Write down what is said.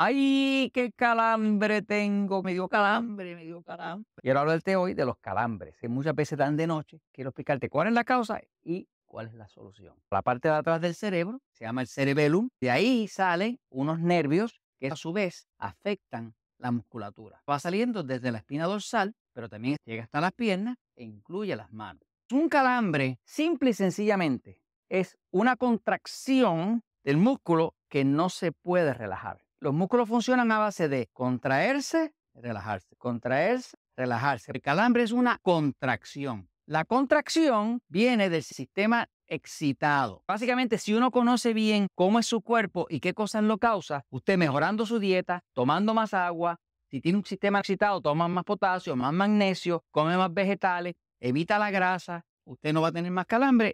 Ay, qué calambre tengo, me dio calambre, me dio calambre. Quiero hablarte hoy de los calambres, que muchas veces dan de noche. Quiero explicarte cuál es la causa y cuál es la solución. La parte de atrás del cerebro se llama el cerebellum. De ahí salen unos nervios que a su vez afectan la musculatura. Va saliendo desde la espina dorsal, pero también llega hasta las piernas e incluye las manos. Un calambre, simple y sencillamente, es una contracción del músculo que no se puede relajar. Los músculos funcionan a base de contraerse, relajarse, contraerse, relajarse. El calambre es una contracción. La contracción viene del sistema excitado. Básicamente, si uno conoce bien cómo es su cuerpo y qué cosas lo causa, usted mejorando su dieta, tomando más agua, si tiene un sistema excitado, toma más potasio, más magnesio, come más vegetales, evita la grasa, usted no va a tener más calambre